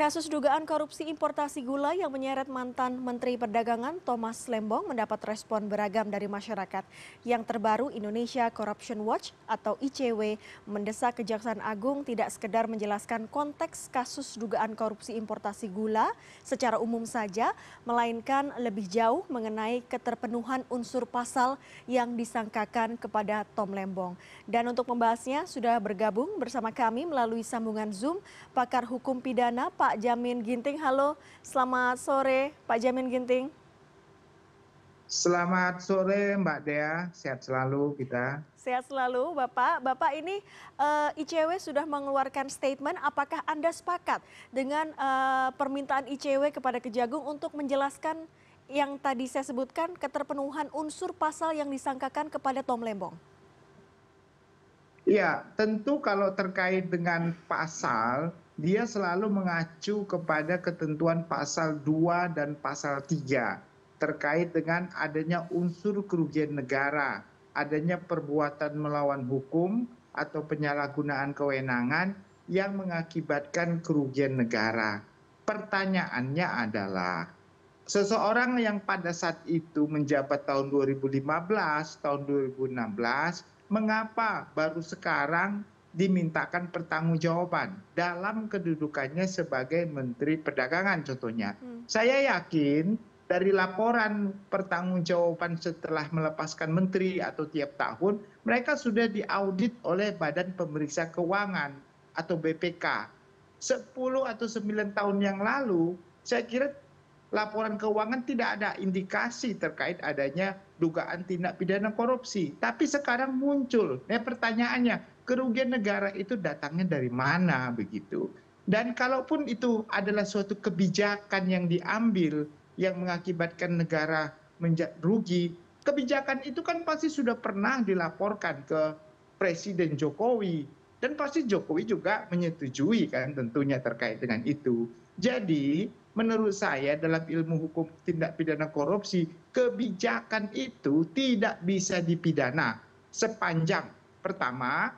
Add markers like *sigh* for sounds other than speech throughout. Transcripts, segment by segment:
Kasus dugaan korupsi importasi gula yang menyeret mantan Menteri Perdagangan Thomas Lembong mendapat respon beragam dari masyarakat. Yang terbaru Indonesia Corruption Watch atau ICW mendesak Kejaksaan Agung tidak sekedar menjelaskan konteks kasus dugaan korupsi importasi gula secara umum saja, melainkan lebih jauh mengenai keterpenuhan unsur pasal yang disangkakan kepada Tom Lembong. Dan untuk membahasnya sudah bergabung bersama kami melalui sambungan Zoom pakar hukum pidana Pak Pak Jamin Ginting. Halo, selamat sore Pak Jamin Ginting. Selamat sore Mbak Dea, sehat selalu kita. Sehat selalu Bapak. Bapak ini uh, eh, ICW sudah mengeluarkan statement apakah Anda sepakat dengan uh, permintaan ICW kepada Kejagung untuk menjelaskan yang tadi saya sebutkan keterpenuhan unsur pasal yang disangkakan kepada Tom Lembong? Ya, tentu kalau terkait dengan pasal dia selalu mengacu kepada ketentuan pasal dua dan pasal tiga terkait dengan adanya unsur kerugian negara adanya perbuatan melawan hukum atau penyalahgunaan kewenangan yang mengakibatkan kerugian negara. Pertanyaannya adalah seseorang yang pada saat itu menjabat tahun 2015, tahun 2016, mengapa baru sekarang dimintakan pertanggungjawaban dalam kedudukannya sebagai menteri perdagangan contohnya hmm. saya yakin dari laporan pertanggungjawaban setelah melepaskan menteri atau tiap tahun mereka sudah diaudit oleh badan pemeriksa keuangan atau BPK 10 atau 9 tahun yang lalu saya kira laporan keuangan tidak ada indikasi terkait adanya dugaan tindak pidana korupsi. Tapi sekarang muncul. Nah, pertanyaannya, kerugian negara itu datangnya dari mana begitu dan kalaupun itu adalah suatu kebijakan yang diambil yang mengakibatkan negara rugi kebijakan itu kan pasti sudah pernah dilaporkan ke presiden jokowi dan pasti jokowi juga menyetujui kan tentunya terkait dengan itu jadi menurut saya dalam ilmu hukum tindak pidana korupsi kebijakan itu tidak bisa dipidana sepanjang pertama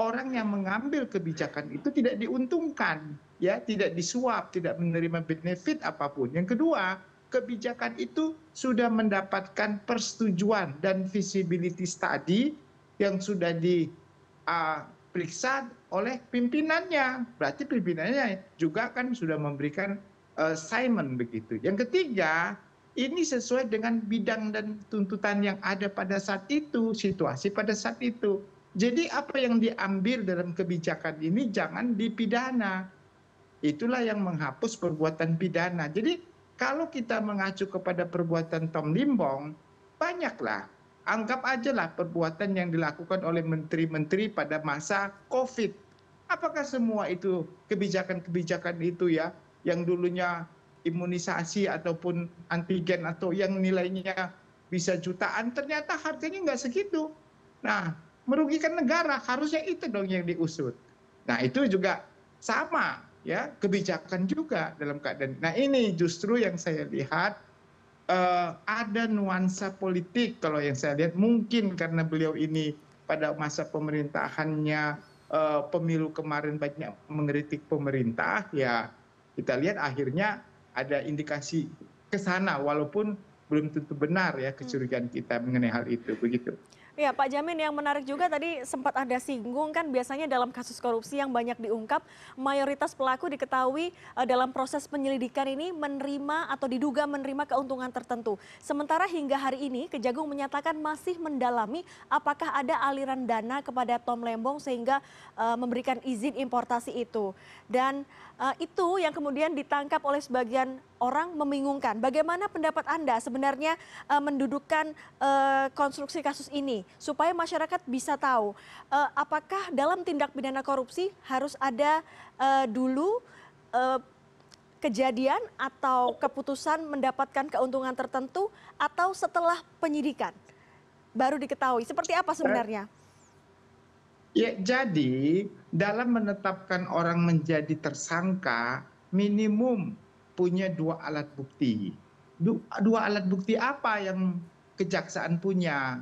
orang yang mengambil kebijakan itu tidak diuntungkan ya tidak disuap tidak menerima benefit apapun yang kedua kebijakan itu sudah mendapatkan persetujuan dan visibility study yang sudah diperiksa oleh pimpinannya berarti pimpinannya juga kan sudah memberikan e, assignment begitu yang ketiga ini sesuai dengan bidang dan tuntutan yang ada pada saat itu situasi pada saat itu jadi apa yang diambil dalam kebijakan ini jangan dipidana itulah yang menghapus perbuatan pidana jadi kalau kita mengacu kepada perbuatan Tom Limbong banyaklah anggap aja lah perbuatan yang dilakukan oleh menteri-menteri pada masa COVID apakah semua itu kebijakan-kebijakan itu ya yang dulunya imunisasi ataupun antigen atau yang nilainya bisa jutaan ternyata harganya nggak segitu nah merugikan negara harusnya itu dong yang diusut nah itu juga sama ya kebijakan juga dalam keadaan nah ini justru yang saya lihat uh, ada nuansa politik kalau yang saya lihat mungkin karena beliau ini pada masa pemerintahannya uh, pemilu kemarin banyak mengkritik pemerintah ya kita lihat akhirnya ada indikasi ke sana walaupun belum tentu benar ya kecurigaan kita mengenai hal itu begitu. Ya Pak Jamin yang menarik juga tadi sempat ada singgung kan biasanya dalam kasus korupsi yang banyak diungkap mayoritas pelaku diketahui eh, dalam proses penyelidikan ini menerima atau diduga menerima keuntungan tertentu. Sementara hingga hari ini Kejagung menyatakan masih mendalami apakah ada aliran dana kepada Tom Lembong sehingga uh, memberikan izin importasi itu. Dan uh, itu yang kemudian ditangkap oleh sebagian orang membingungkan. Bagaimana pendapat Anda sebenarnya uh, mendudukan uh, konstruksi kasus ini supaya masyarakat bisa tahu uh, apakah dalam tindak pidana korupsi harus ada uh, dulu uh, kejadian atau keputusan mendapatkan keuntungan tertentu atau setelah penyidikan baru diketahui. Seperti apa sebenarnya? ya jadi dalam menetapkan orang menjadi tersangka minimum punya dua alat bukti dua alat bukti apa yang kejaksaan punya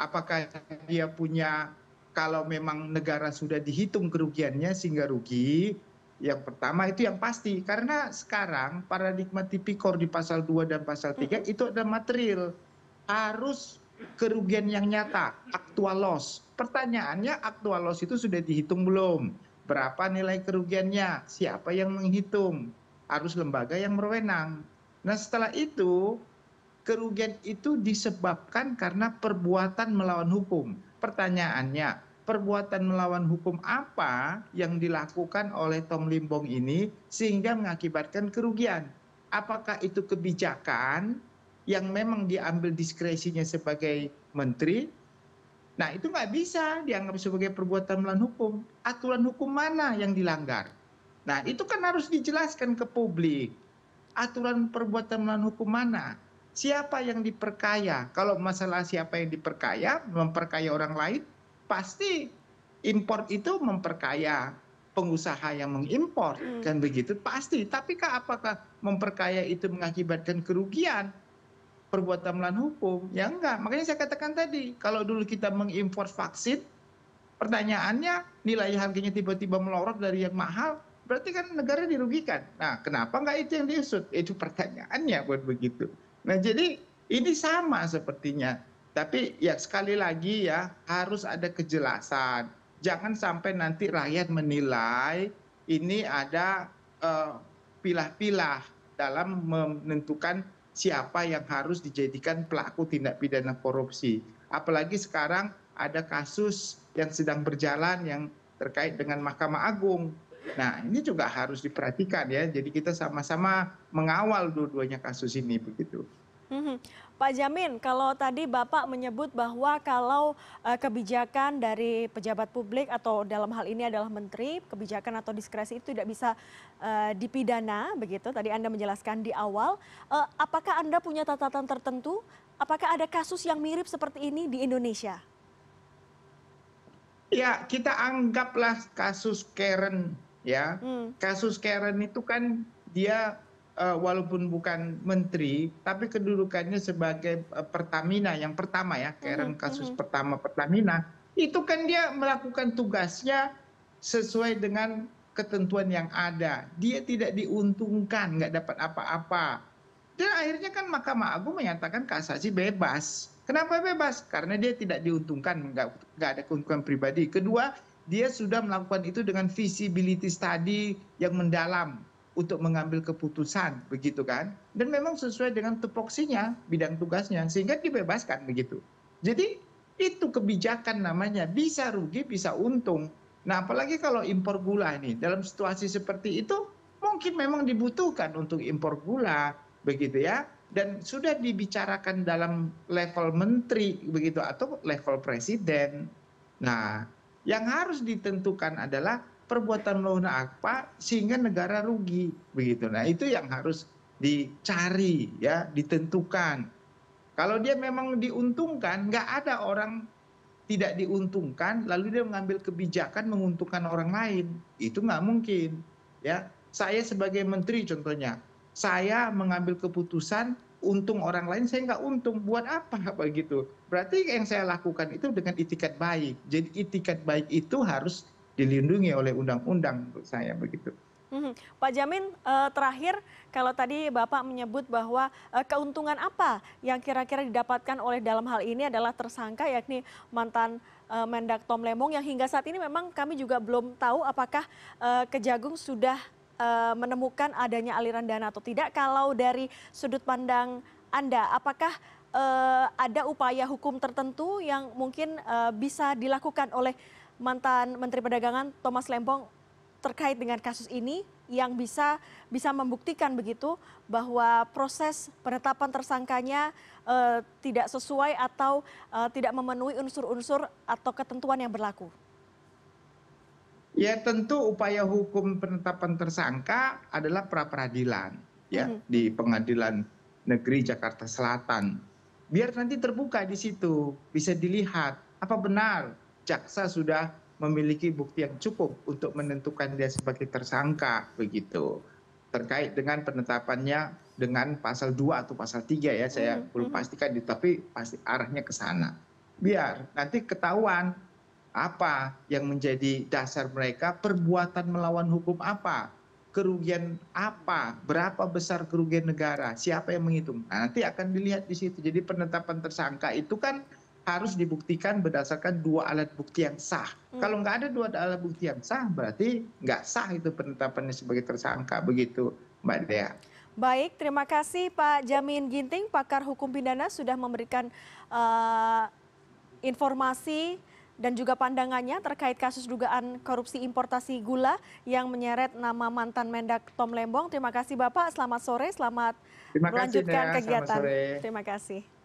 apakah dia punya kalau memang negara sudah dihitung kerugiannya sehingga rugi yang pertama itu yang pasti karena sekarang paradigma tipikor di pasal 2 dan pasal 3 mm-hmm. itu ada material harus kerugian yang nyata actual loss pertanyaannya aktual loss itu sudah dihitung belum berapa nilai kerugiannya siapa yang menghitung harus lembaga yang berwenang nah setelah itu kerugian itu disebabkan karena perbuatan melawan hukum pertanyaannya perbuatan melawan hukum apa yang dilakukan oleh Tom Limbong ini sehingga mengakibatkan kerugian. Apakah itu kebijakan yang memang diambil diskresinya sebagai menteri nah itu nggak bisa dianggap sebagai perbuatan melawan hukum aturan hukum mana yang dilanggar nah itu kan harus dijelaskan ke publik aturan perbuatan melawan hukum mana siapa yang diperkaya kalau masalah siapa yang diperkaya memperkaya orang lain pasti import itu memperkaya pengusaha yang mengimpor hmm. kan begitu pasti tapi apakah memperkaya itu mengakibatkan kerugian perbuatan melawan hukum ya enggak makanya saya katakan tadi kalau dulu kita mengimpor vaksin pertanyaannya nilai harganya tiba-tiba melorot dari yang mahal berarti kan negara dirugikan nah kenapa enggak itu yang diusut itu pertanyaannya buat begitu nah jadi ini sama sepertinya tapi ya sekali lagi ya harus ada kejelasan jangan sampai nanti rakyat menilai ini ada eh, pilah-pilah uh, dalam menentukan siapa yang harus dijadikan pelaku tindak pidana korupsi apalagi sekarang ada kasus yang sedang berjalan yang terkait dengan mahkamah agung nah ini juga harus diperhatikan ya jadi kita sama sama mengawal dua duanya kasus ini begitu Mhm. Pak Jamin, kalau tadi Bapak menyebut bahwa kalau uh, kebijakan dari pejabat publik atau dalam hal ini adalah menteri, kebijakan atau diskresi itu tidak bisa uh, dipidana, begitu. Tadi Anda menjelaskan di awal. Uh, apakah Anda punya catatan tertentu? Apakah ada kasus yang mirip seperti ini di Indonesia? Ya, kita anggaplah kasus Karen, ya. Hmm. Kasus Karen itu kan dia Eh, walaupun bukan menteri tapi kedudukannya sebagai eh, pertamina yang pertama ya hmm, keren hmm. kasus pertama pertamina itu kan dia melakukan tugasnya sesuai dengan ketentuan yang ada dia tidak diuntungkan nggak dapat apa-apa dan akhirnya kan Mahkamah Agung menyatakan kasasi bebas kenapa bebas karena dia tidak diuntungkan nggak nggak ada keuntungan pribadi kedua dia sudah melakukan itu dengan visibility study yang mendalam untuk mengambil keputusan begitu kan dan memang sesuai dengan tupoksinya bidang tugasnya sehingga dibebaskan begitu jadi itu kebijakan namanya bisa rugi bisa untung nah apalagi kalau impor gula ini dalam situasi seperti itu mungkin memang dibutuhkan untuk impor gula begitu ya dan sudah dibicarakan dalam level menteri begitu atau level presiden nah yang harus ditentukan adalah perbuatan melawan apa sehingga negara rugi begitu nah itu yang harus dicari ya ditentukan kalau dia memang diuntungkan nggak ada orang tidak diuntungkan lalu dia mengambil kebijakan menguntungkan orang lain itu nggak mungkin ya saya sebagai menteri contohnya saya mengambil keputusan untung orang lain saya nggak untung buat apa *laughs* begitu berarti yang saya lakukan itu dengan itikat baik jadi itikat baik itu harus dilindungi oleh undang-undang menurut saya begitu. Mhm. Pak Jamin, eh, terakhir kalau tadi Bapak menyebut bahwa eh, keuntungan apa yang kira-kira didapatkan oleh dalam hal ini adalah tersangka yakni mantan eh, Mendak Tom Lemong yang hingga saat ini memang kami juga belum tahu apakah Kejagung sudah menemukan adanya aliran dana atau tidak. Kalau dari sudut pandang Anda, apakah ada upaya hukum tertentu yang mungkin bisa dilakukan oleh mantan Menteri Perdagangan Thomas Lembong terkait dengan kasus ini yang bisa bisa membuktikan begitu bahwa proses penetapan tersangkanya eh, tidak sesuai atau eh, tidak memenuhi unsur-unsur atau ketentuan yang berlaku. Ya tentu upaya hukum penetapan tersangka adalah pra peradilan ya -hmm. di Pengadilan Negeri Jakarta Selatan. Biar nanti terbuka di situ bisa dilihat apa benar jaksa sudah memiliki bukti yang cukup untuk menentukan dia sebagai tersangka begitu terkait dengan penetapannya dengan pasal 2 atau pasal 3 ya saya mm -hmm. belum hmm. pastikan tapi pasti arahnya ke sana biar nanti ketahuan apa yang menjadi dasar mereka perbuatan melawan hukum apa kerugian apa berapa besar kerugian negara siapa yang menghitung nah, nanti akan dilihat di situ jadi penetapan tersangka itu kan harus dibuktikan berdasarkan dua alat bukti yang sah hmm. kalau nggak ada dua alat bukti yang sah berarti nggak sah itu penetapannya sebagai tersangka begitu mbak dea Baik, terima kasih Pak Jamin Ginting, pakar hukum pidana sudah memberikan uh, informasi dan juga pandangannya terkait kasus dugaan korupsi importasi gula yang menyeret nama mantan Mendak Tom Lembong. Terima kasih Bapak, selamat sore, selamat kasih, melanjutkan Dea. kegiatan. Terima kasih.